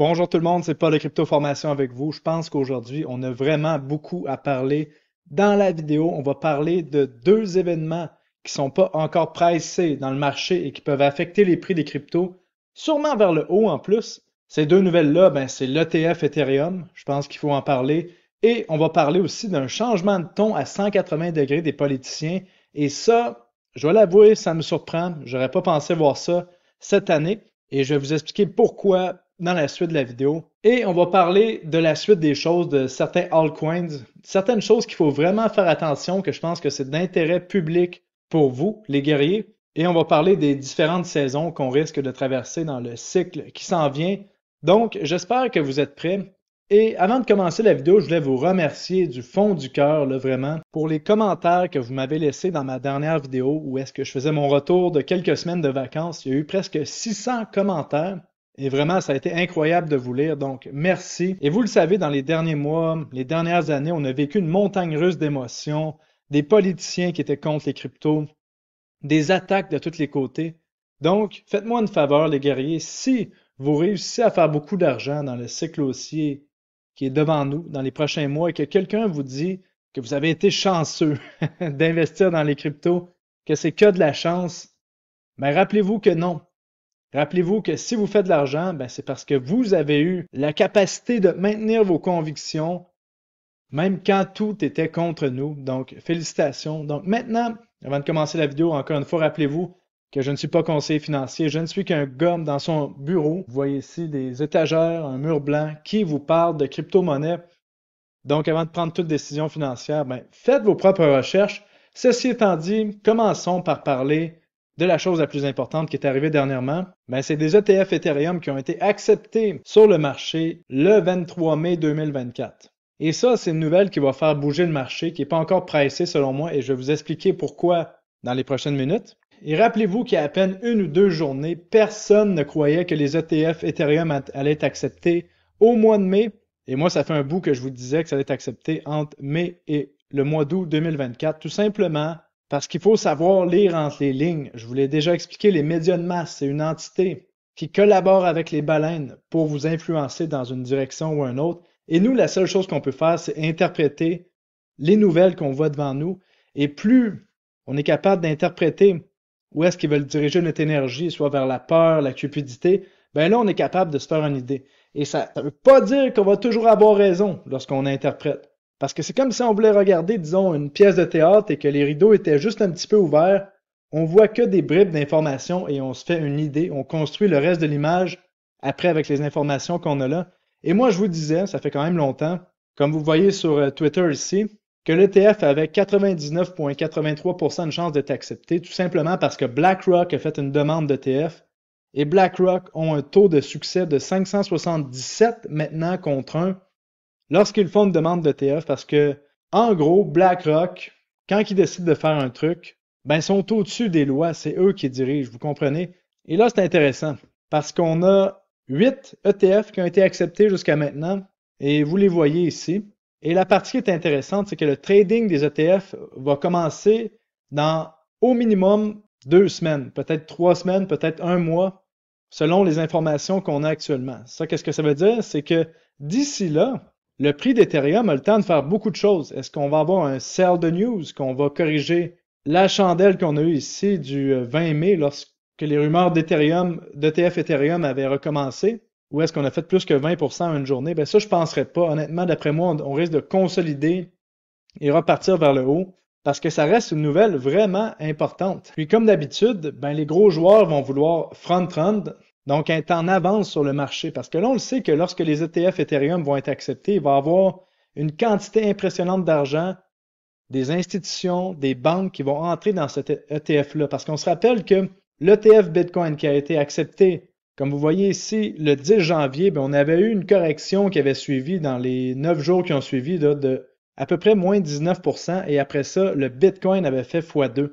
Bonjour tout le monde, c'est Paul de Crypto Formation avec vous. Je pense qu'aujourd'hui, on a vraiment beaucoup à parler. Dans la vidéo, on va parler de deux événements qui sont pas encore pressés dans le marché et qui peuvent affecter les prix des cryptos, sûrement vers le haut en plus. Ces deux nouvelles-là, ben, c'est l'ETF Ethereum, je pense qu'il faut en parler, et on va parler aussi d'un changement de ton à 180 degrés des politiciens, et ça, je dois l'avouer, ça me surprend, j'aurais pas pensé voir ça cette année, et je vais vous expliquer pourquoi, dans la suite de la vidéo. Et on va parler de la suite des choses, de certains altcoins, certaines choses qu'il faut vraiment faire attention, que je pense que c'est d'intérêt public pour vous, les guerriers. Et on va parler des différentes saisons qu'on risque de traverser dans le cycle qui s'en vient. Donc, j'espère que vous êtes prêts. Et avant de commencer la vidéo, je voulais vous remercier du fond du cœur, là vraiment, pour les commentaires que vous m'avez laissés dans ma dernière vidéo où est-ce que je faisais mon retour de quelques semaines de vacances. Il y a eu presque 600 commentaires. Et vraiment, ça a été incroyable de vous lire, donc merci. Et vous le savez, dans les derniers mois, les dernières années, on a vécu une montagne russe d'émotions, des politiciens qui étaient contre les cryptos, des attaques de tous les côtés. Donc, faites-moi une faveur, les guerriers, si vous réussissez à faire beaucoup d'argent dans le cycle haussier qui est devant nous dans les prochains mois et que quelqu'un vous dit que vous avez été chanceux d'investir dans les cryptos, que c'est que de la chance, mais ben, rappelez-vous que non, Rappelez-vous que si vous faites de l'argent, ben, c'est parce que vous avez eu la capacité de maintenir vos convictions, même quand tout était contre nous. Donc, félicitations. Donc, maintenant, avant de commencer la vidéo, encore une fois, rappelez-vous que je ne suis pas conseiller financier, je ne suis qu'un gomme dans son bureau. Vous voyez ici des étagères, un mur blanc qui vous parle de crypto-monnaie. Donc, avant de prendre toute décision financière, ben, faites vos propres recherches. Ceci étant dit, commençons par parler de la chose la plus importante qui est arrivée dernièrement, ben c'est des ETF Ethereum qui ont été acceptés sur le marché le 23 mai 2024. Et ça, c'est une nouvelle qui va faire bouger le marché, qui n'est pas encore pressé selon moi, et je vais vous expliquer pourquoi dans les prochaines minutes. Et rappelez-vous qu'il y a à peine une ou deux journées, personne ne croyait que les ETF Ethereum allaient être acceptés au mois de mai. Et moi, ça fait un bout que je vous disais que ça allait être accepté entre mai et le mois d'août 2024, tout simplement parce qu'il faut savoir lire entre les lignes. Je vous l'ai déjà expliqué, les médias de masse, c'est une entité qui collabore avec les baleines pour vous influencer dans une direction ou une autre. Et nous, la seule chose qu'on peut faire, c'est interpréter les nouvelles qu'on voit devant nous. Et plus on est capable d'interpréter où est-ce qu'ils veulent diriger notre énergie, soit vers la peur, la cupidité, ben là, on est capable de se faire une idée. Et ça ne veut pas dire qu'on va toujours avoir raison lorsqu'on interprète. Parce que c'est comme si on voulait regarder, disons, une pièce de théâtre et que les rideaux étaient juste un petit peu ouverts. On voit que des bribes d'informations et on se fait une idée. On construit le reste de l'image après avec les informations qu'on a là. Et moi, je vous disais, ça fait quand même longtemps, comme vous voyez sur euh, Twitter ici, que l'ETF avait 99,83% de chances d'être accepté, tout simplement parce que BlackRock a fait une demande d'ETF et BlackRock ont un taux de succès de 577 maintenant contre 1 lorsqu'ils font une demande d'ETF, parce que, en gros, BlackRock, quand ils décident de faire un truc, ben, ils sont au-dessus des lois, c'est eux qui dirigent, vous comprenez? Et là, c'est intéressant, parce qu'on a huit ETF qui ont été acceptés jusqu'à maintenant, et vous les voyez ici. Et la partie qui est intéressante, c'est que le trading des ETF va commencer dans au minimum deux semaines, peut-être trois semaines, peut-être un mois, selon les informations qu'on a actuellement. Ça, qu'est-ce que ça veut dire? C'est que d'ici là, le prix d'Ethereum a le temps de faire beaucoup de choses. Est-ce qu'on va avoir un sell de news, qu'on va corriger la chandelle qu'on a eue ici du 20 euh, mai lorsque les rumeurs d'Ethereum, d'ETF Ethereum avaient recommencé? Ou est-ce qu'on a fait plus que 20% en une journée? Ben ça, je ne penserais pas. Honnêtement, d'après moi, on risque de consolider et repartir vers le haut parce que ça reste une nouvelle vraiment importante. Puis comme d'habitude, ben les gros joueurs vont vouloir front trend donc, temps en avance sur le marché, parce que là, on le sait que lorsque les ETF Ethereum vont être acceptés, il va y avoir une quantité impressionnante d'argent des institutions, des banques qui vont entrer dans cet ETF-là. Parce qu'on se rappelle que l'ETF Bitcoin qui a été accepté, comme vous voyez ici, le 10 janvier, ben, on avait eu une correction qui avait suivi dans les neuf jours qui ont suivi de à peu près moins 19%, et après ça, le Bitcoin avait fait x2.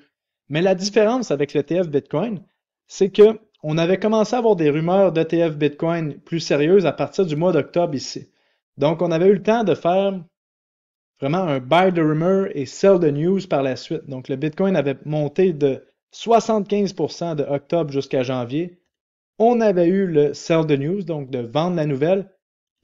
Mais la différence avec l'ETF Bitcoin, c'est que on avait commencé à avoir des rumeurs d'ETF Bitcoin plus sérieuses à partir du mois d'octobre ici. Donc, on avait eu le temps de faire vraiment un buy the rumor et sell the news par la suite. Donc, le Bitcoin avait monté de 75% de octobre jusqu'à janvier. On avait eu le sell the news, donc de vendre la nouvelle.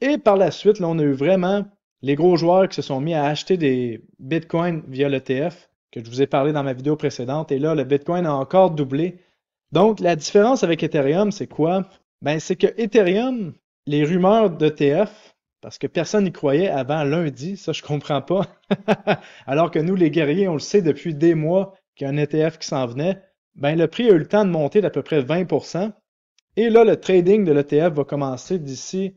Et par la suite, là, on a eu vraiment les gros joueurs qui se sont mis à acheter des Bitcoins via l'ETF, que je vous ai parlé dans ma vidéo précédente. Et là, le Bitcoin a encore doublé donc, la différence avec Ethereum, c'est quoi? Ben, c'est que Ethereum, les rumeurs d'ETF, parce que personne n'y croyait avant lundi, ça je comprends pas. Alors que nous, les guerriers, on le sait depuis des mois qu'il y a un ETF qui s'en venait. Ben, le prix a eu le temps de monter d'à peu près 20 Et là, le trading de l'ETF va commencer d'ici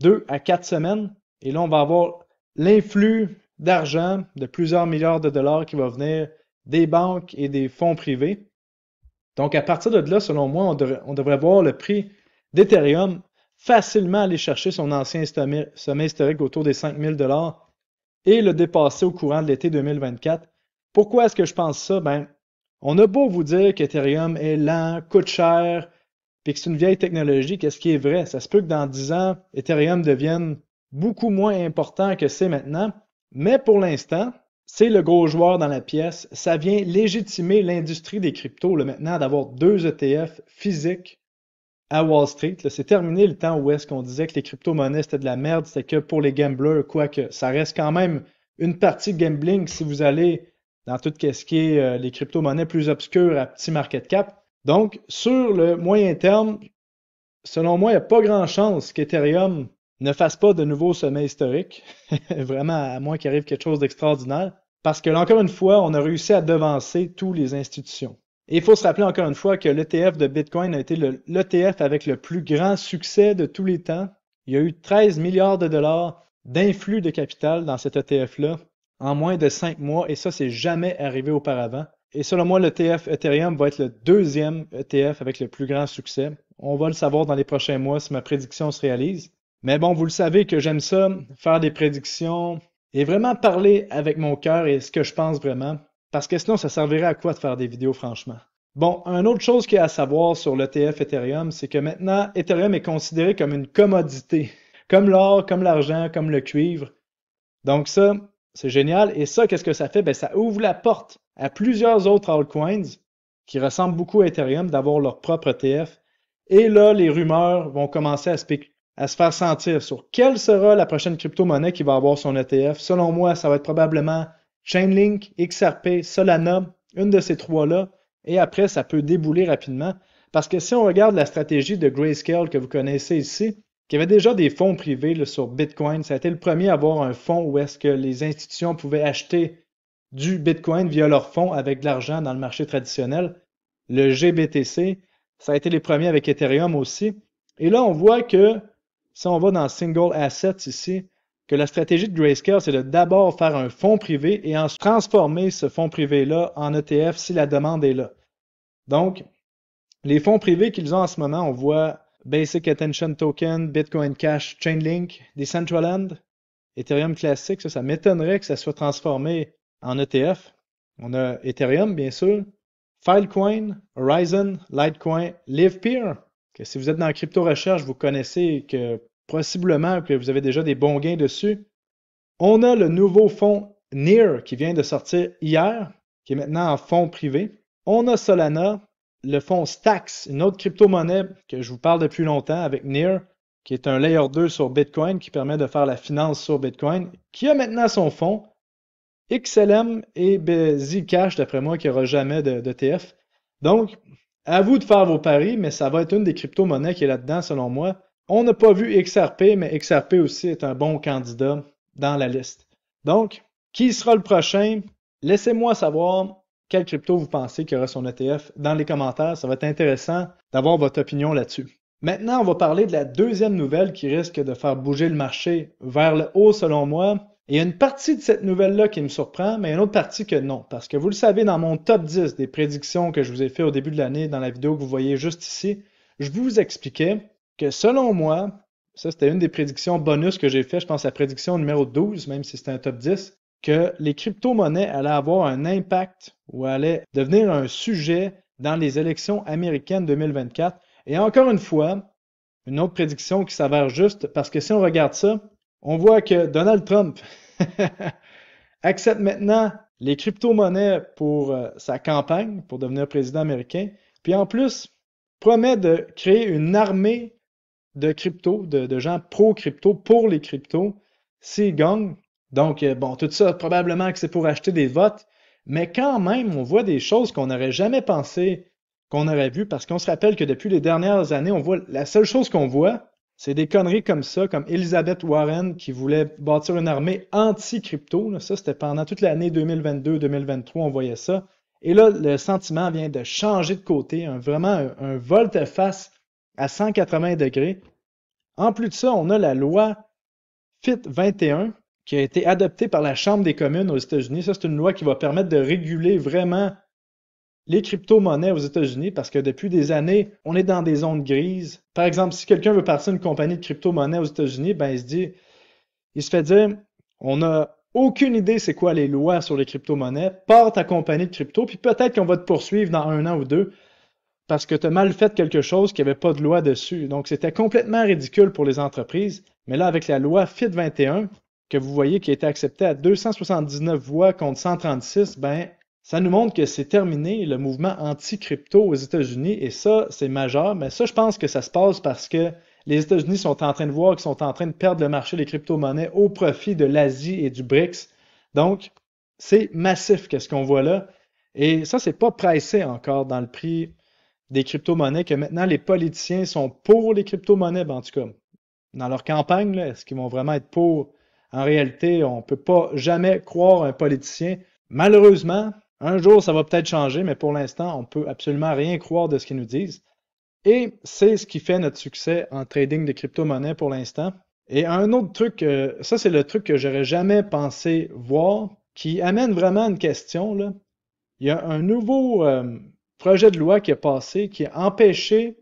deux à quatre semaines. Et là, on va avoir l'influx d'argent de plusieurs milliards de dollars qui va venir des banques et des fonds privés. Donc, à partir de là, selon moi, on, devrait, voir le prix d'Ethereum facilement aller chercher son ancien sommet historique autour des 5000 et le dépasser au courant de l'été 2024. Pourquoi est-ce que je pense ça? Ben, on a beau vous dire qu'Ethereum est lent, coûte cher, puis que c'est une vieille technologie, qu'est-ce qui est vrai? Ça se peut que dans 10 ans, Ethereum devienne beaucoup moins important que c'est maintenant, mais pour l'instant, c'est le gros joueur dans la pièce. Ça vient légitimer l'industrie des cryptos le maintenant d'avoir deux ETF physiques à Wall Street. C'est terminé le temps où est-ce qu'on disait que les crypto-monnaies c'était de la merde, c'était que pour les gamblers, quoique ça reste quand même une partie de gambling si vous allez dans tout ce qui est euh, les crypto-monnaies plus obscures à petit market cap. Donc, sur le moyen terme, selon moi, il n'y a pas grand chance qu'Ethereum ne fasse pas de nouveau sommet historique. Vraiment, à moins qu'il arrive quelque chose d'extraordinaire. Parce que, encore une fois, on a réussi à devancer tous les institutions. Et il faut se rappeler encore une fois que l'ETF de Bitcoin a été l'ETF avec le plus grand succès de tous les temps. Il y a eu 13 milliards de dollars d'influx de capital dans cet ETF-là en moins de cinq mois, et ça, c'est jamais arrivé auparavant. Et selon moi, l'ETF Ethereum va être le deuxième ETF avec le plus grand succès. On va le savoir dans les prochains mois si ma prédiction se réalise. Mais bon, vous le savez que j'aime ça, faire des prédictions, et vraiment parler avec mon cœur et ce que je pense vraiment, parce que sinon, ça servirait à quoi de faire des vidéos, franchement? Bon, une autre chose qu'il y a à savoir sur l'ETF Ethereum, c'est que maintenant, Ethereum est considéré comme une commodité, comme l'or, comme l'argent, comme le cuivre. Donc ça, c'est génial. Et ça, qu'est-ce que ça fait? Ben, ça ouvre la porte à plusieurs autres altcoins qui ressemblent beaucoup à Ethereum d'avoir leur propre TF. Et là, les rumeurs vont commencer à spéculer à se faire sentir sur quelle sera la prochaine crypto-monnaie qui va avoir son ETF. Selon moi, ça va être probablement Chainlink, XRP, Solana, une de ces trois-là. Et après, ça peut débouler rapidement. Parce que si on regarde la stratégie de Grayscale que vous connaissez ici, qui avait déjà des fonds privés sur Bitcoin, ça a été le premier à avoir un fonds où est-ce que les institutions pouvaient acheter du Bitcoin via leur fonds avec de l'argent dans le marché traditionnel. Le GBTC, ça a été les premiers avec Ethereum aussi. Et là, on voit que si on va dans Single Assets ici, que la stratégie de Grayscale, c'est de d'abord faire un fonds privé et ensuite transformer ce fonds privé-là en ETF si la demande est là. Donc, les fonds privés qu'ils ont en ce moment, on voit Basic Attention Token, Bitcoin Cash, Chainlink, Decentraland, Ethereum Classic. ça, ça m'étonnerait que ça soit transformé en ETF. On a Ethereum, bien sûr, Filecoin, Horizon, Litecoin, Livepeer, que si vous êtes dans la crypto-recherche, vous connaissez que possiblement que vous avez déjà des bons gains dessus. On a le nouveau fonds NEAR qui vient de sortir hier, qui est maintenant en fonds privé. On a Solana, le fonds Stax, une autre crypto-monnaie que je vous parle depuis longtemps avec NEAR, qui est un layer 2 sur Bitcoin qui permet de faire la finance sur Bitcoin, qui a maintenant son fonds. XLM et Zcash, d'après moi, qui n'aura jamais d'ETF. de TF. Donc, à vous de faire vos paris, mais ça va être une des crypto-monnaies qui est là-dedans, selon moi. On n'a pas vu XRP, mais XRP aussi est un bon candidat dans la liste. Donc, qui sera le prochain? Laissez-moi savoir quelle crypto vous pensez qui aura son ETF dans les commentaires. Ça va être intéressant d'avoir votre opinion là-dessus. Maintenant, on va parler de la deuxième nouvelle qui risque de faire bouger le marché vers le haut, selon moi il y a une partie de cette nouvelle-là qui me surprend, mais une autre partie que non. Parce que vous le savez, dans mon top 10 des prédictions que je vous ai fait au début de l'année, dans la vidéo que vous voyez juste ici, je vous expliquais que selon moi, ça c'était une des prédictions bonus que j'ai fait, je pense à la prédiction numéro 12, même si c'était un top 10, que les crypto-monnaies allaient avoir un impact ou allaient devenir un sujet dans les élections américaines 2024. Et encore une fois, une autre prédiction qui s'avère juste, parce que si on regarde ça, on voit que Donald Trump accepte maintenant les crypto-monnaies pour euh, sa campagne, pour devenir président américain. Puis en plus, promet de créer une armée de crypto, de, gens pro-crypto pour les cryptos C'est gagne. Donc, euh, bon, tout ça, probablement que c'est pour acheter des votes, mais quand même, on voit des choses qu'on n'aurait jamais pensé qu'on aurait vues parce qu'on se rappelle que depuis les dernières années, on voit la seule chose qu'on voit, c'est des conneries comme ça, comme Elizabeth Warren qui voulait bâtir une armée anti-crypto. Ça, c'était pendant toute l'année 2022-2023, on voyait ça. Et là, le sentiment vient de changer de côté, vraiment un, un volte-face à 180 degrés. En plus de ça, on a la loi FIT 21 qui a été adoptée par la Chambre des communes aux États-Unis. Ça, c'est une loi qui va permettre de réguler vraiment les crypto-monnaies aux États-Unis parce que depuis des années, on est dans des zones grises. Par exemple, si quelqu'un veut partir une compagnie de crypto-monnaies aux États-Unis, ben, il se dit, il se fait dire, on n'a aucune idée c'est quoi les lois sur les crypto-monnaies, Porte ta compagnie de crypto, puis peut-être qu'on va te poursuivre dans un an ou deux parce que tu as mal fait quelque chose qui avait pas de loi dessus. Donc, c'était complètement ridicule pour les entreprises. Mais là, avec la loi FIT 21, que vous voyez qui a été acceptée à 279 voix contre 136, ben, ça nous montre que c'est terminé le mouvement anti-crypto aux États-Unis et ça, c'est majeur. Mais ça, je pense que ça se passe parce que les États-Unis sont en train de voir qu'ils sont en train de perdre le marché des crypto-monnaies au profit de l'Asie et du BRICS. Donc, c'est massif qu'est-ce qu'on voit là. Et ça, c'est pas pressé encore dans le prix des crypto-monnaies que maintenant les politiciens sont pour les crypto-monnaies, ben, en tout cas, dans leur campagne, est-ce qu'ils vont vraiment être pour? En réalité, on ne peut pas jamais croire un politicien. Malheureusement, un jour, ça va peut-être changer, mais pour l'instant, on ne peut absolument rien croire de ce qu'ils nous disent. Et c'est ce qui fait notre succès en trading de crypto-monnaies pour l'instant. Et un autre truc, euh, ça c'est le truc que j'aurais jamais pensé voir, qui amène vraiment une question. Là. Il y a un nouveau euh, projet de loi qui est passé qui a empêché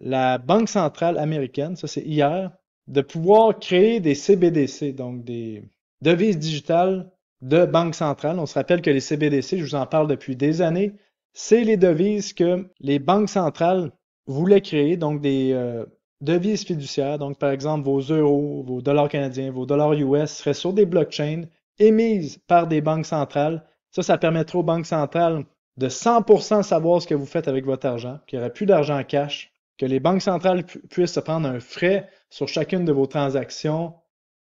la Banque centrale américaine, ça c'est hier, de pouvoir créer des CBDC, donc des devises digitales de banque centrale. On se rappelle que les CBDC, je vous en parle depuis des années, c'est les devises que les banques centrales voulaient créer, donc des euh, devises fiduciaires. Donc, par exemple, vos euros, vos dollars canadiens, vos dollars US seraient sur des blockchains émises par des banques centrales. Ça, ça permettrait aux banques centrales de 100% savoir ce que vous faites avec votre argent, qu'il n'y aurait plus d'argent cash, que les banques centrales puissent se prendre un frais sur chacune de vos transactions,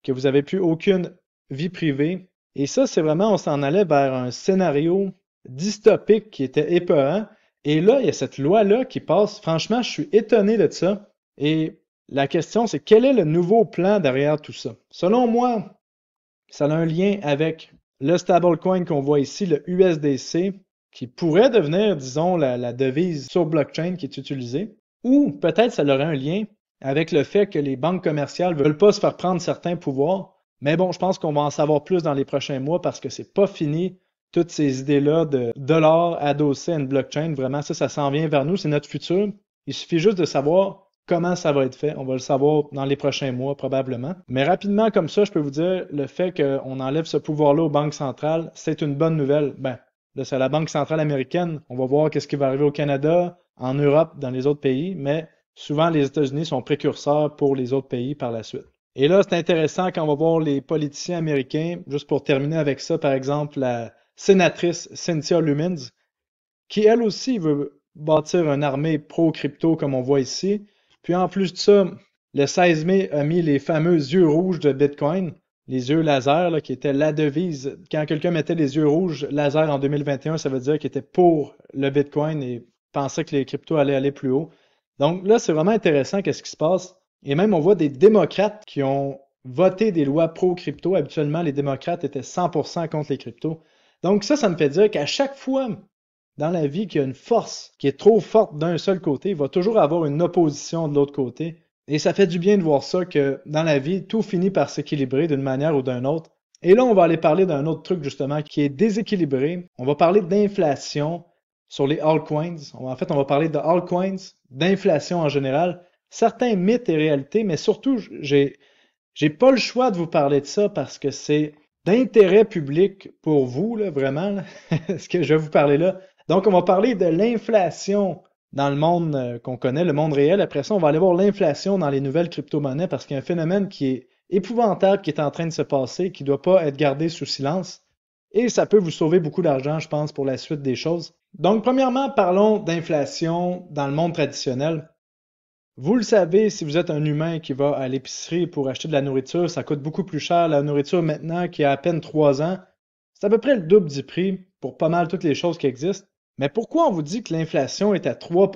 que vous n'avez plus aucune vie privée et ça, c'est vraiment, on s'en allait vers un scénario dystopique qui était épeurant. Et là, il y a cette loi-là qui passe. Franchement, je suis étonné de ça. Et la question, c'est quel est le nouveau plan derrière tout ça? Selon moi, ça a un lien avec le stablecoin qu'on voit ici, le USDC, qui pourrait devenir, disons, la, devise sur blockchain qui est utilisée. Ou peut-être ça aurait un lien avec le fait que les banques commerciales ne veulent pas se faire prendre certains pouvoirs mais bon, je pense qu'on va en savoir plus dans les prochains mois parce que c'est pas fini. Toutes ces idées-là de dollars adossés à une blockchain, vraiment, ça, ça s'en vient vers nous. C'est notre futur. Il suffit juste de savoir comment ça va être fait. On va le savoir dans les prochains mois, probablement. Mais rapidement, comme ça, je peux vous dire, le fait qu'on enlève ce pouvoir-là aux banques centrales, c'est une bonne nouvelle. Ben, là, c'est la Banque centrale américaine. On va voir qu'est-ce qui va arriver au Canada, en Europe, dans les autres pays. Mais souvent, les États-Unis sont précurseurs pour les autres pays par la suite. Et là, c'est intéressant quand on va voir les politiciens américains, juste pour terminer avec ça, par exemple, la sénatrice Cynthia Lumens, qui elle aussi veut bâtir une armée pro-crypto comme on voit ici. Puis en plus de ça, le 16 mai a mis les fameux yeux rouges de Bitcoin, les yeux laser, là, qui étaient la devise. Quand quelqu'un mettait les yeux rouges laser en 2021, ça veut dire qu'il était pour le Bitcoin et pensait que les cryptos allaient aller plus haut. Donc là, c'est vraiment intéressant qu'est-ce qui se passe. Et même, on voit des démocrates qui ont voté des lois pro-crypto. Habituellement, les démocrates étaient 100% contre les cryptos. Donc ça, ça me fait dire qu'à chaque fois dans la vie qu'il y a une force qui est trop forte d'un seul côté, il va toujours avoir une opposition de l'autre côté. Et ça fait du bien de voir ça que dans la vie, tout finit par s'équilibrer d'une manière ou d'une autre. Et là, on va aller parler d'un autre truc justement qui est déséquilibré. On va parler d'inflation sur les altcoins. En fait, on va parler de altcoins, d'inflation en général certains mythes et réalités, mais surtout, j'ai, j'ai pas le choix de vous parler de ça parce que c'est d'intérêt public pour vous, là, vraiment, ce que je vais vous parler là. Donc, on va parler de l'inflation dans le monde euh, qu'on connaît, le monde réel. Après ça, on va aller voir l'inflation dans les nouvelles crypto-monnaies parce qu'il y a un phénomène qui est épouvantable qui est en train de se passer, qui ne doit pas être gardé sous silence. Et ça peut vous sauver beaucoup d'argent, je pense, pour la suite des choses. Donc, premièrement, parlons d'inflation dans le monde traditionnel. Vous le savez, si vous êtes un humain qui va à l'épicerie pour acheter de la nourriture, ça coûte beaucoup plus cher la nourriture maintenant qui a à peine 3 ans. C'est à peu près le double du prix pour pas mal toutes les choses qui existent. Mais pourquoi on vous dit que l'inflation est à 3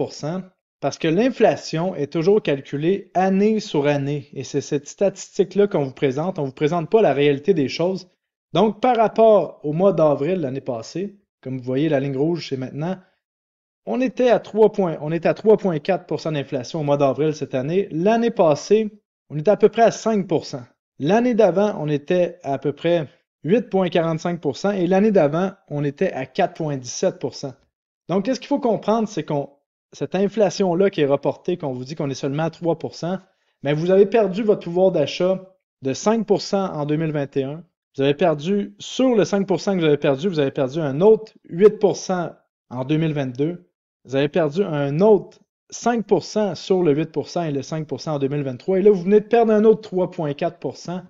Parce que l'inflation est toujours calculée année sur année. Et c'est cette statistique-là qu'on vous présente. On ne vous présente pas la réalité des choses. Donc, par rapport au mois d'avril l'année passée, comme vous voyez, la ligne rouge, c'est maintenant on était à 3 on à 3,4 d'inflation au mois d'avril cette année. L'année passée, on était à peu près à 5 L'année d'avant, on était à, peu près 8,45 et l'année d'avant, on était à 4,17 Donc, qu'est-ce qu'il faut comprendre, c'est qu'on cette inflation-là qui est reportée, qu'on vous dit qu'on est seulement à 3 mais vous avez perdu votre pouvoir d'achat de 5 en 2021. Vous avez perdu, sur le 5 que vous avez perdu, vous avez perdu un autre 8 en 2022. Vous avez perdu un autre 5% sur le 8% et le 5% en 2023. Et là, vous venez de perdre un autre 3,4%.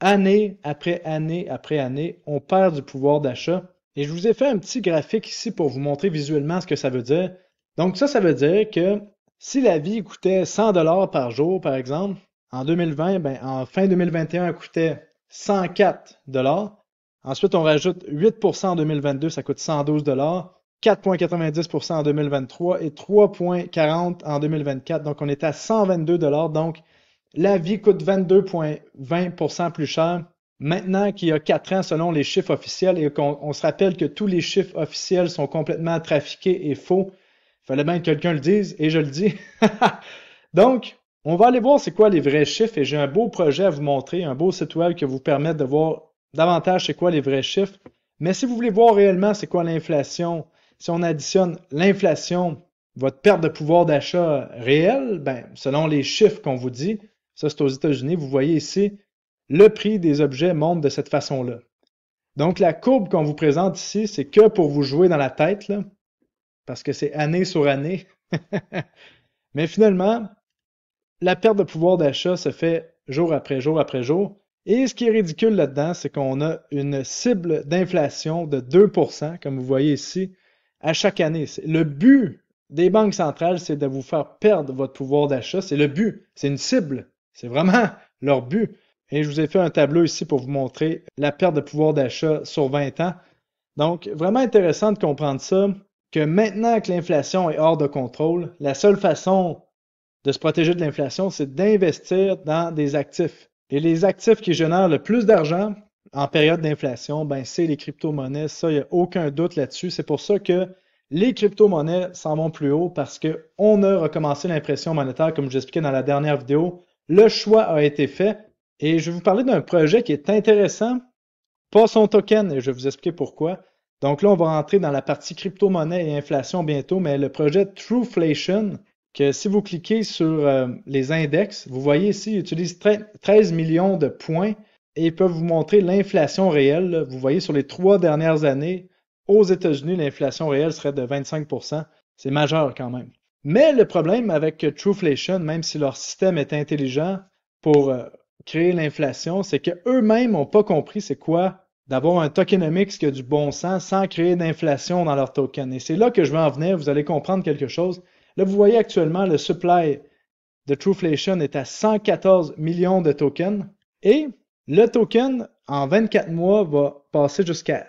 Année après année après année, on perd du pouvoir d'achat. Et je vous ai fait un petit graphique ici pour vous montrer visuellement ce que ça veut dire. Donc ça, ça veut dire que si la vie coûtait 100 dollars par jour, par exemple, en 2020, ben, en fin 2021, elle coûtait 104 dollars. Ensuite, on rajoute 8% en 2022, ça coûte 112 dollars. 4,90 en 2023 et 3,40 en 2024. Donc, on est à 122 Donc, la vie coûte 22,20 plus cher maintenant qu'il y a 4 ans selon les chiffres officiels et qu'on se rappelle que tous les chiffres officiels sont complètement trafiqués et faux. Il fallait bien que quelqu'un le dise et je le dis. Donc, on va aller voir c'est quoi les vrais chiffres et j'ai un beau projet à vous montrer, un beau site web qui vous permet de voir davantage c'est quoi les vrais chiffres. Mais si vous voulez voir réellement c'est quoi l'inflation, si on additionne l'inflation, votre perte de pouvoir d'achat réelle, ben, selon les chiffres qu'on vous dit, ça c'est aux États-Unis, vous voyez ici, le prix des objets monte de cette façon-là. Donc la courbe qu'on vous présente ici, c'est que pour vous jouer dans la tête, parce que c'est année sur année. Mais finalement, la perte de pouvoir d'achat se fait jour après jour après jour. Et ce qui est ridicule là-dedans, c'est qu'on a une cible d'inflation de 2%, comme vous voyez ici, à chaque année. Le but des banques centrales, c'est de vous faire perdre votre pouvoir d'achat. C'est le but. C'est une cible. C'est vraiment leur but. Et je vous ai fait un tableau ici pour vous montrer la perte de pouvoir d'achat sur 20 ans. Donc, vraiment intéressant de comprendre ça, que maintenant que l'inflation est hors de contrôle, la seule façon de se protéger de l'inflation, c'est d'investir dans des actifs. Et les actifs qui génèrent le plus d'argent, en période d'inflation, ben, c'est les crypto-monnaies. Ça, il n'y a aucun doute là-dessus. C'est pour ça que les crypto-monnaies s'en vont plus haut parce qu'on a recommencé l'impression monétaire, comme je j'expliquais dans la dernière vidéo. Le choix a été fait et je vais vous parler d'un projet qui est intéressant, pas son token, et je vais vous expliquer pourquoi. Donc là, on va rentrer dans la partie crypto-monnaie et inflation bientôt, mais le projet Trueflation, que si vous cliquez sur euh, les index, vous voyez ici, il utilise 13 millions de points et ils peuvent vous montrer l'inflation réelle. Vous voyez, sur les trois dernières années, aux États-Unis, l'inflation réelle serait de 25 C'est majeur quand même. Mais le problème avec Trueflation, même si leur système est intelligent pour euh, créer l'inflation, c'est qu'eux-mêmes n'ont pas compris c'est quoi d'avoir un tokenomics qui a du bon sens sans créer d'inflation dans leur token. Et c'est là que je vais en venir, vous allez comprendre quelque chose. Là, vous voyez actuellement le supply de Trueflation est à 114 millions de tokens et le token, en 24 mois, va passer jusqu'à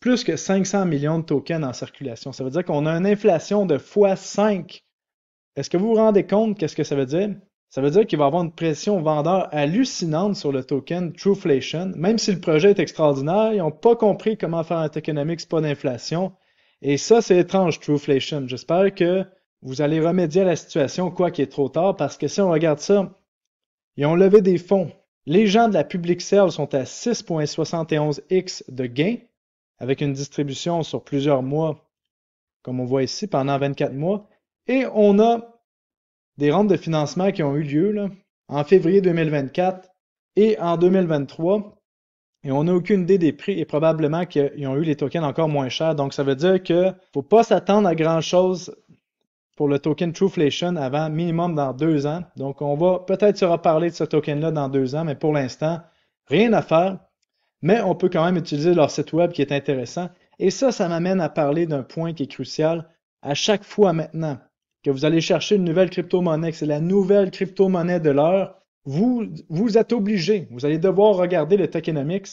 plus que 500 millions de tokens en circulation. Ça veut dire qu'on a une inflation de x5. Est-ce que vous vous rendez compte qu'est-ce que ça veut dire? Ça veut dire qu'il va y avoir une pression vendeur hallucinante sur le token Trueflation. Même si le projet est extraordinaire, ils n'ont pas compris comment faire un tokenomics pas d'inflation. Et ça, c'est étrange, Trueflation. J'espère que vous allez remédier à la situation, quoi qu'il est trop tard, parce que si on regarde ça, ils ont levé des fonds les gens de la Public serve sont à 6,71x de gains avec une distribution sur plusieurs mois, comme on voit ici, pendant 24 mois. Et on a des rentes de financement qui ont eu lieu en février 2024 et en 2023. Et on n'a aucune idée des prix et probablement qu'ils ont eu les tokens encore moins chers. Donc, ça veut dire ne faut pas s'attendre à grand chose pour le token TrueFlation avant minimum dans deux ans. Donc, on va peut-être se reparler de ce token-là dans deux ans, mais pour l'instant, rien à faire. Mais on peut quand même utiliser leur site web qui est intéressant. Et ça, ça m'amène à parler d'un point qui est crucial. À chaque fois maintenant que vous allez chercher une nouvelle crypto-monnaie, que c'est la nouvelle crypto-monnaie de l'heure, vous, vous êtes obligé, vous allez devoir regarder le tokenomics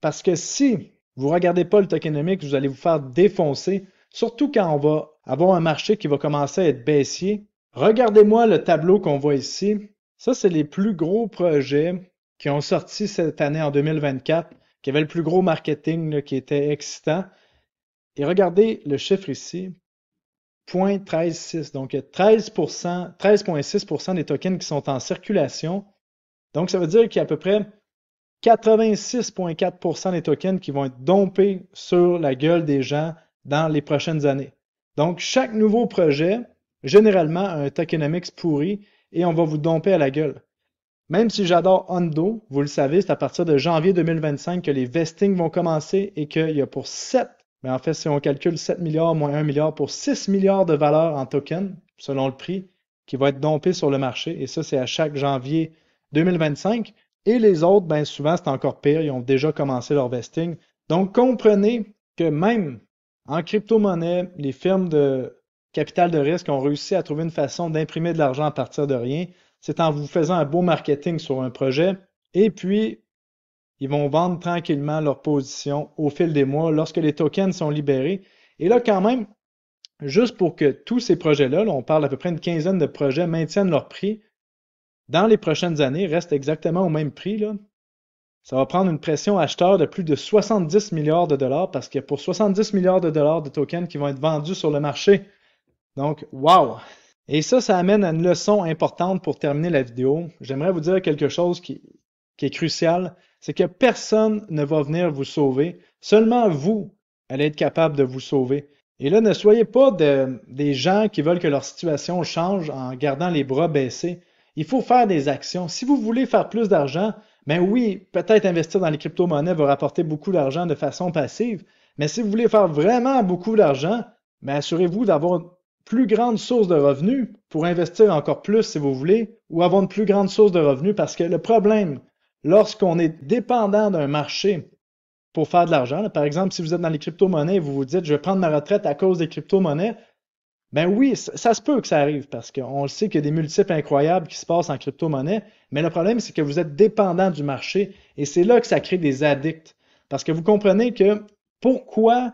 parce que si vous regardez pas le tokenomics, vous allez vous faire défoncer, surtout quand on va avoir un marché qui va commencer à être baissier. Regardez-moi le tableau qu'on voit ici. Ça, c'est les plus gros projets qui ont sorti cette année en 2024, qui avaient le plus gros marketing qui était excitant. Et regardez le chiffre ici, 0.136. Donc, il y a 13%, 13,6% des tokens qui sont en circulation. Donc, ça veut dire qu'il y a à peu près 86,4% des tokens qui vont être dompés sur la gueule des gens dans les prochaines années. Donc, chaque nouveau projet, généralement un tokenomics pourri et on va vous domper à la gueule. Même si j'adore Hondo, vous le savez, c'est à partir de janvier 2025 que les vestings vont commencer et qu'il y a pour 7, mais ben, en fait, si on calcule 7 milliards moins 1 milliard, pour 6 milliards de valeur en token, selon le prix, qui va être dompé sur le marché. Et ça, c'est à chaque janvier 2025. Et les autres, bien souvent, c'est encore pire. Ils ont déjà commencé leur vesting. Donc, comprenez que même en crypto-monnaie, les firmes de capital de risque ont réussi à trouver une façon d'imprimer de l'argent à partir de rien. C'est en vous faisant un beau marketing sur un projet. Et puis, ils vont vendre tranquillement leur position au fil des mois lorsque les tokens sont libérés. Et là, quand même, juste pour que tous ces projets-là, on parle à peu près une quinzaine de projets, maintiennent leur prix, dans les prochaines années, restent exactement au même prix. Là. Ça va prendre une pression acheteur de plus de 70 milliards de dollars parce que y a pour 70 milliards de dollars de tokens qui vont être vendus sur le marché. Donc, wow! Et ça, ça amène à une leçon importante pour terminer la vidéo. J'aimerais vous dire quelque chose qui, est crucial, c'est que personne ne va venir vous sauver. Seulement vous allez être capable de vous sauver. Et là, ne soyez pas des gens qui veulent que leur situation change en gardant les bras baissés. Il faut faire des actions. Si vous voulez faire plus d'argent, mais ben oui, peut-être investir dans les crypto-monnaies va rapporter beaucoup d'argent de façon passive, mais si vous voulez faire vraiment beaucoup d'argent, mais ben assurez-vous d'avoir une plus grande source de revenus pour investir encore plus si vous voulez, ou avoir une plus grande source de revenus parce que le problème, lorsqu'on est dépendant d'un marché pour faire de l'argent, par exemple, si vous êtes dans les crypto-monnaies vous vous dites, je vais prendre ma retraite à cause des crypto-monnaies, ben oui, ça, se peut que ça arrive parce qu'on le sait qu'il y a des multiples incroyables qui se passent en crypto-monnaie, mais le problème, c'est que vous êtes dépendant du marché et c'est là que ça crée des addicts. Parce que vous comprenez que pourquoi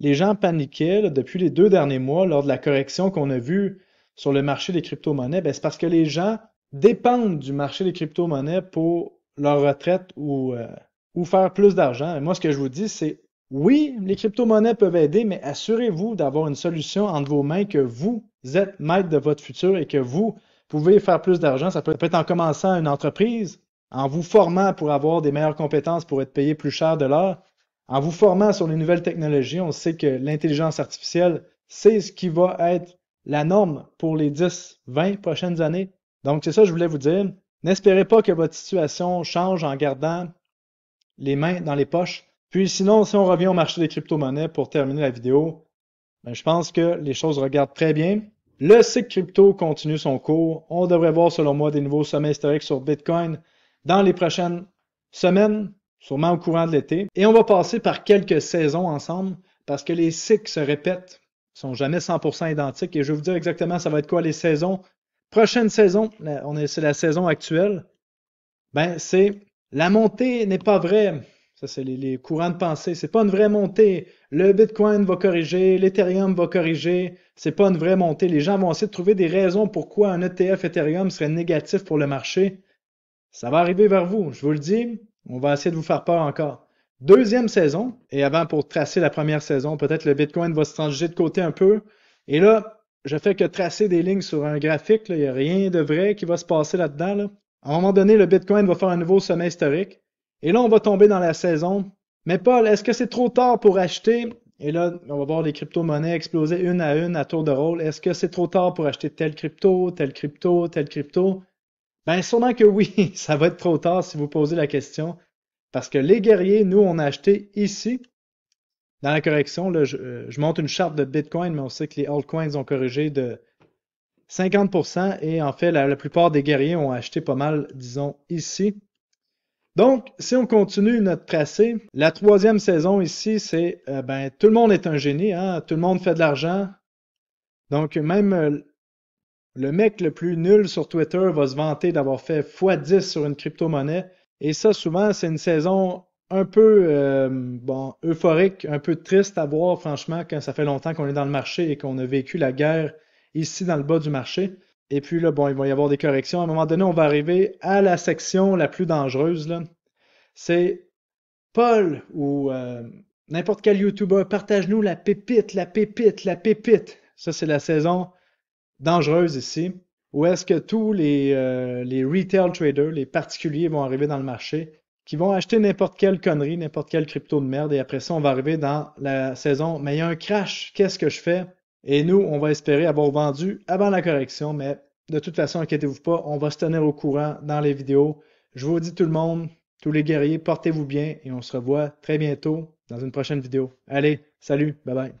les gens paniquaient depuis les deux derniers mois lors de la correction qu'on a vue sur le marché des crypto-monnaies, ben c'est parce que les gens dépendent du marché des crypto-monnaies pour leur retraite ou, euh, ou faire plus d'argent. Et moi, ce que je vous dis, c'est oui, les crypto-monnaies peuvent aider, mais assurez-vous d'avoir une solution entre vos mains que vous êtes maître de votre futur et que vous pouvez faire plus d'argent. Ça peut être en commençant une entreprise, en vous formant pour avoir des meilleures compétences pour être payé plus cher de l'heure, en vous formant sur les nouvelles technologies. On sait que l'intelligence artificielle, c'est ce qui va être la norme pour les 10, 20 prochaines années. Donc, c'est ça que je voulais vous dire. N'espérez pas que votre situation change en gardant les mains dans les poches puis sinon, si on revient au marché des crypto-monnaies pour terminer la vidéo, ben, je pense que les choses regardent très bien. Le cycle crypto continue son cours. On devrait voir, selon moi, des nouveaux sommets historiques sur Bitcoin dans les prochaines semaines, sûrement au courant de l'été. Et on va passer par quelques saisons ensemble parce que les cycles se répètent, sont jamais 100% identiques. Et je vais vous dire exactement ça va être quoi les saisons. Prochaine saison, c'est la saison actuelle, ben, c'est la montée n'est pas vraie. Ça, c'est les, courants de pensée. C'est pas une vraie montée. Le Bitcoin va corriger, l'Ethereum va corriger. C'est pas une vraie montée. Les gens vont essayer de trouver des raisons pourquoi un ETF Ethereum serait négatif pour le marché. Ça va arriver vers vous, je vous le dis. On va essayer de vous faire peur encore. Deuxième saison, et avant pour tracer la première saison, peut-être le Bitcoin va se transiger de côté un peu. Et là, je fais que tracer des lignes sur un graphique. Il n'y a rien de vrai qui va se passer là-dedans. À un moment donné, le Bitcoin va faire un nouveau sommet historique. Et là, on va tomber dans la saison. Mais Paul, est-ce que c'est trop tard pour acheter? Et là, on va voir les crypto-monnaies exploser une à une à tour de rôle. Est-ce que c'est trop tard pour acheter telle crypto, telle crypto, telle crypto? Ben sûrement que oui, ça va être trop tard si vous posez la question. Parce que les guerriers, nous, on a acheté ici. Dans la correction, là, je, euh, monte une charte de Bitcoin, mais on sait que les altcoins ont corrigé de 50%. Et en fait, la plupart des guerriers ont acheté pas mal, disons, ici. Donc, si on continue notre tracé, la troisième saison ici, c'est euh, ben, tout le monde est un génie, hein? tout le monde fait de l'argent. Donc, même euh, le mec le plus nul sur Twitter va se vanter d'avoir fait x10 sur une crypto-monnaie. Et ça, souvent, c'est une saison un peu euh, bon, euphorique, un peu triste à voir, franchement, quand ça fait longtemps qu'on est dans le marché et qu'on a vécu la guerre ici dans le bas du marché. Et puis là, bon, il va y avoir des corrections. À un moment donné, on va arriver à la section la plus dangereuse. C'est Paul ou euh, n'importe quel YouTuber, partage-nous la pépite, la pépite, la pépite. Ça, c'est la saison dangereuse ici. Où est-ce que tous les, euh, les retail traders, les particuliers vont arriver dans le marché, qui vont acheter n'importe quelle connerie, n'importe quelle crypto de merde, et après ça, on va arriver dans la saison, mais il y a un crash, qu'est-ce que je fais? Et nous, on va espérer avoir vendu avant la correction, mais de toute façon, inquiétez-vous pas, on va se tenir au courant dans les vidéos. Je vous dis tout le monde, tous les guerriers, portez-vous bien et on se revoit très bientôt dans une prochaine vidéo. Allez, salut, bye bye.